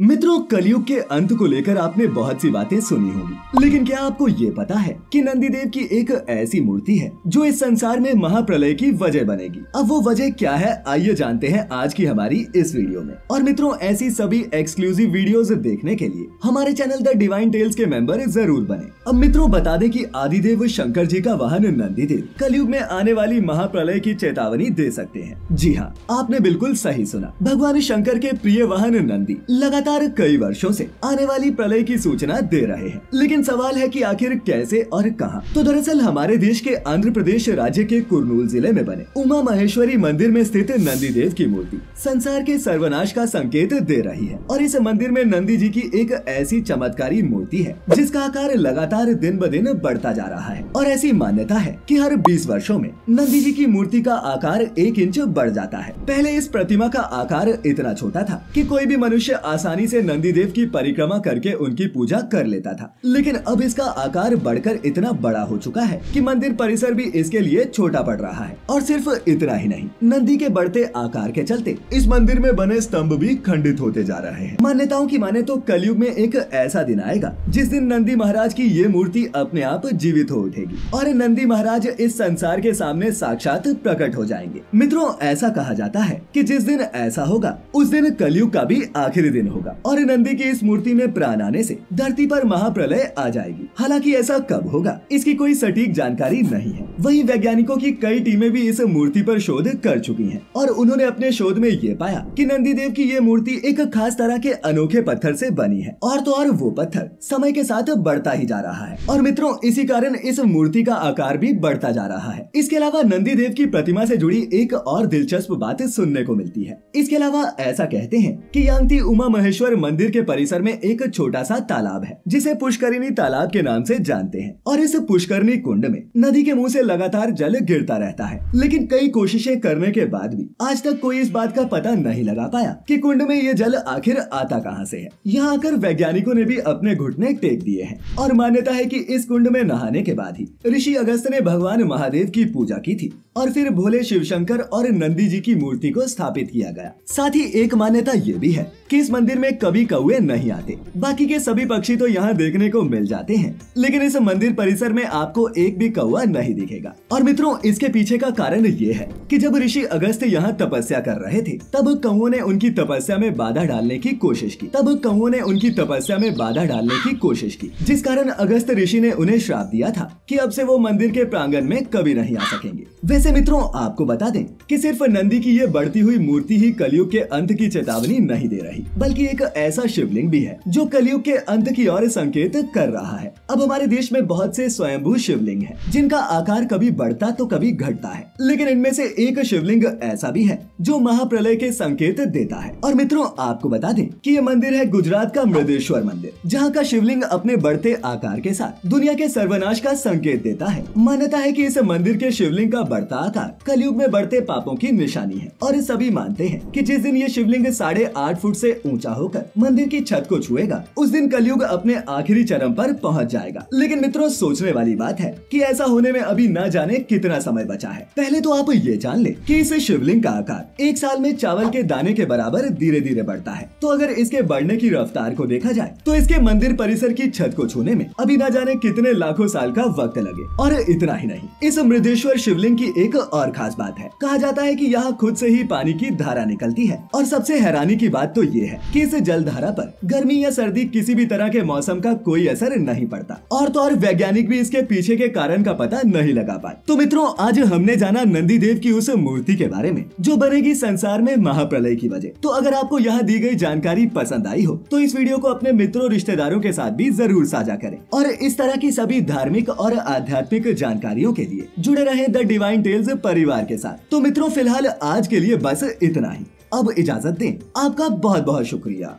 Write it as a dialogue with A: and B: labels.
A: मित्रों कलयुग के अंत को लेकर आपने बहुत सी बातें सुनी होंगी लेकिन क्या आपको ये पता है कि नंदीदेव की एक ऐसी मूर्ति है जो इस संसार में महाप्रलय की वजह बनेगी अब वो वजह क्या है आइए जानते हैं आज की हमारी इस वीडियो में और मित्रों ऐसी सभी एक्सक्लूसिव वीडियोस देखने के लिए हमारे चैनल द डिवाइन टेल्स के मेंबर जरूर बने अब मित्रों बता दे की आदिदेव शंकर जी का वाहन देव कलयुग में आने वाली महाप्रलय की चेतावनी दे सकते हैं जी हाँ आपने बिल्कुल सही सुना भगवान शंकर के प्रिय वाहन नंदी लगातार लगातार कई वर्षों से आने वाली प्रलय की सूचना दे रहे हैं लेकिन सवाल है कि आखिर कैसे और कहां तो दरअसल हमारे देश के आंध्र प्रदेश राज्य के कुरनूल जिले में बने उमा महेश्वरी मंदिर में स्थित नंदी देव की मूर्ति संसार के सर्वनाश का संकेत दे रही है और इस मंदिर में नंदी जी की एक ऐसी चमत्कारी मूर्ति है जिसका आकार लगातार दिन ब दिन बढ़ता जा रहा है और ऐसी मान्यता है की हर बीस वर्षो में नंदी जी की मूर्ति का आकार एक इंच बढ़ जाता है पहले इस प्रतिमा का आकार इतना छोटा था की कोई भी मनुष्य आसान आसानी से नंदीदेव की परिक्रमा करके उनकी पूजा कर लेता था लेकिन अब इसका आकार बढ़कर इतना बड़ा हो चुका है कि मंदिर परिसर भी इसके लिए छोटा पड़ रहा है और सिर्फ इतना ही नहीं नंदी के बढ़ते आकार के चलते इस मंदिर में बने स्तंभ भी खंडित होते जा रहे हैं मान्यताओं की माने तो कलयुग में एक ऐसा दिन आएगा जिस दिन नंदी महाराज की ये मूर्ति अपने आप जीवित हो उठेगी और नंदी महाराज इस संसार के सामने साक्षात प्रकट हो जाएंगे मित्रों ऐसा कहा जाता है कि जिस दिन ऐसा होगा उस दिन कलयुग का भी आखिरी दिन होगा होगा और नंदी की इस मूर्ति में प्राण आने से धरती पर महाप्रलय आ जाएगी हालांकि ऐसा कब होगा इसकी कोई सटीक जानकारी नहीं है वही वैज्ञानिकों की कई टीमें भी इस मूर्ति पर शोध कर चुकी हैं और उन्होंने अपने शोध में ये पाया कि नंदी देव की ये मूर्ति एक खास तरह के अनोखे पत्थर से बनी है और तो और वो पत्थर समय के साथ बढ़ता ही जा रहा है और मित्रों इसी कारण इस मूर्ति का आकार भी बढ़ता जा रहा है इसके अलावा नंदी देव की प्रतिमा से जुड़ी एक और दिलचस्प बात सुनने को मिलती है इसके अलावा ऐसा कहते हैं कि यांगती उमा महेश बृहदेश्वर मंदिर के परिसर में एक छोटा सा तालाब है जिसे पुष्करिणी तालाब के नाम से जानते हैं और इस पुष्करिणी कुंड में नदी के मुंह से लगातार जल गिरता रहता है लेकिन कई कोशिशें करने के बाद भी आज तक कोई इस बात का पता नहीं लगा पाया कि कुंड में ये जल आखिर आता कहाँ से है यहाँ आकर वैज्ञानिकों ने भी अपने घुटने टेक दिए हैं और मान्यता है की इस कुंड में नहाने के बाद ही ऋषि अगस्त ने भगवान महादेव की पूजा की थी और फिर भोले शंकर और नंदी जी की मूर्ति को स्थापित किया गया साथ ही एक मान्यता ये भी है कि इस मंदिर में में कभी कौए नहीं आते बाकी के सभी पक्षी तो यहाँ देखने को मिल जाते हैं लेकिन इस मंदिर परिसर में आपको एक भी कौआ नहीं दिखेगा और मित्रों इसके पीछे का कारण ये है कि जब ऋषि अगस्त यहाँ तपस्या कर रहे थे तब कौओ ने उनकी तपस्या में बाधा डालने की कोशिश की तब कौओ ने उनकी तपस्या में बाधा डालने की कोशिश की जिस कारण अगस्त ऋषि ने उन्हें श्राप दिया था कि अब से वो मंदिर के प्रांगण में कभी नहीं आ सकेंगे वैसे मित्रों आपको बता दें कि सिर्फ नंदी की ये बढ़ती हुई मूर्ति ही कलयुग के अंत की चेतावनी नहीं दे रही बल्कि ये एक ऐसा शिवलिंग भी है जो कलयुग के अंत की ओर संकेत कर रहा है अब हमारे देश में बहुत से स्वयंभू शिवलिंग है जिनका आकार कभी बढ़ता तो कभी घटता है लेकिन इनमें से एक शिवलिंग ऐसा भी है जो महाप्रलय के संकेत देता है और मित्रों आपको बता दें कि ये मंदिर है गुजरात का मृदेश्वर मंदिर जहाँ का शिवलिंग अपने बढ़ते आकार के साथ दुनिया के सर्वनाश का संकेत देता है मान्यता है की इस मंदिर के शिवलिंग का बढ़ता आकार कलयुग में बढ़ते पापों की निशानी है और सभी मानते हैं की जिस दिन ये शिवलिंग साढ़े आठ फुट ऐसी ऊंचा हो होकर मंदिर की छत को छुएगा उस दिन कलयुग अपने आखिरी चरम पर पहुंच जाएगा लेकिन मित्रों सोचने वाली बात है कि ऐसा होने में अभी न जाने कितना समय बचा है पहले तो आप ये जान ले कि इस शिवलिंग का आकार एक साल में चावल के दाने के बराबर धीरे धीरे बढ़ता है तो अगर इसके बढ़ने की रफ्तार को देखा जाए तो इसके मंदिर परिसर की छत को छूने में अभी न जाने कितने लाखों साल का वक्त लगे और इतना ही नहीं इस मृदेश्वर शिवलिंग की एक और खास बात है कहा जाता है की यहाँ खुद से ही पानी की धारा निकलती है और सबसे हैरानी की बात तो ये है की इस जलधारा पर गर्मी या सर्दी किसी भी तरह के मौसम का कोई असर नहीं पड़ता और तो और वैज्ञानिक भी इसके पीछे के कारण का पता नहीं लगा पाए तो मित्रों आज हमने जाना नंदी देव की उस मूर्ति के बारे में जो बनेगी संसार में महाप्रलय की वजह तो अगर आपको यहाँ दी गई जानकारी पसंद आई हो तो इस वीडियो को अपने मित्रों रिश्तेदारों के साथ भी जरूर साझा करें और इस तरह की सभी धार्मिक और आध्यात्मिक जानकारियों के लिए जुड़े रहे द डिवाइन टेल्स परिवार के साथ तो मित्रों फिलहाल आज के लिए बस इतना ही अब इजाजत दें आपका बहुत बहुत शुक्रिया